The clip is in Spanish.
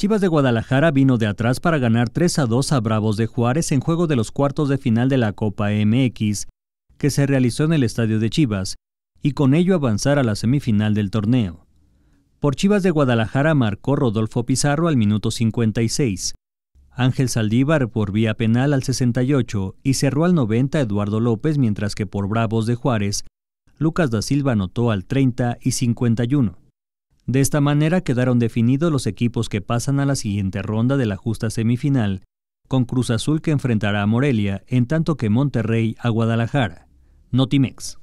Chivas de Guadalajara vino de atrás para ganar 3 a 2 a Bravos de Juárez en juego de los cuartos de final de la Copa MX, que se realizó en el estadio de Chivas, y con ello avanzar a la semifinal del torneo. Por Chivas de Guadalajara marcó Rodolfo Pizarro al minuto 56, Ángel Saldívar por vía penal al 68 y cerró al 90 Eduardo López, mientras que por Bravos de Juárez, Lucas da Silva anotó al 30 y 51. De esta manera quedaron definidos los equipos que pasan a la siguiente ronda de la justa semifinal, con Cruz Azul que enfrentará a Morelia, en tanto que Monterrey a Guadalajara. Notimex.